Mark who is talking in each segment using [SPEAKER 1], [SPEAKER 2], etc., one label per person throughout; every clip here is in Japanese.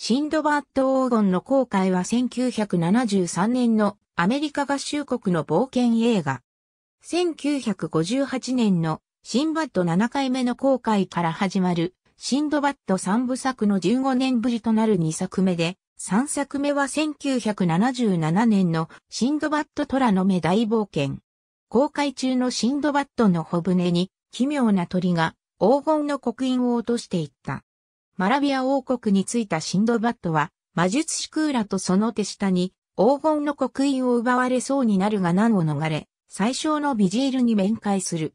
[SPEAKER 1] シンドバット黄金の公開は1973年のアメリカ合衆国の冒険映画。1958年のシンバット7回目の公開から始まるシンドバット3部作の15年ぶりとなる2作目で、3作目は1977年のシンドバット虎の目大冒険。公開中のシンドバットの小舟に奇妙な鳥が黄金の刻印を落としていった。マラビア王国に着いたシンドバットは、魔術師クーラとその手下に、黄金の刻印を奪われそうになるが難を逃れ、最小のビジールに面会する。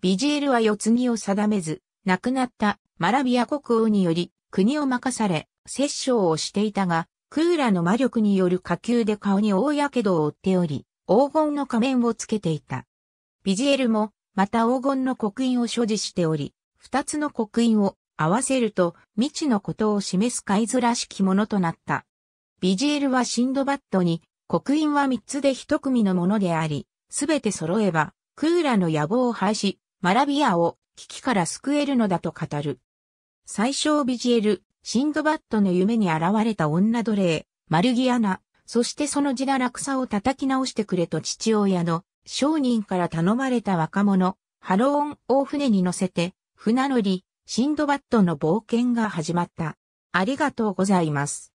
[SPEAKER 1] ビジールは世継ぎを定めず、亡くなったマラビア国王により、国を任され、摂政をしていたが、クーラの魔力による火球で顔に大火傷を負っており、黄金の仮面をつけていた。ビジエルも、また黄金の刻印を所持しており、二つの刻印を合わせると未知のことを示す貝図らしきものとなった。ビジエルはシンドバッドに、刻印は三つで一組のものであり、すべて揃えば、クーラの野望を廃止、マラビアを危機から救えるのだと語る。最小ビジエル、シンドバッドの夢に現れた女奴隷、マルギアナ、そしてその地堕落さを叩き直してくれと父親の商人から頼まれた若者、ハローンを船に乗せて、船乗り、シンドバッドの冒険が始まった。ありがとうございます。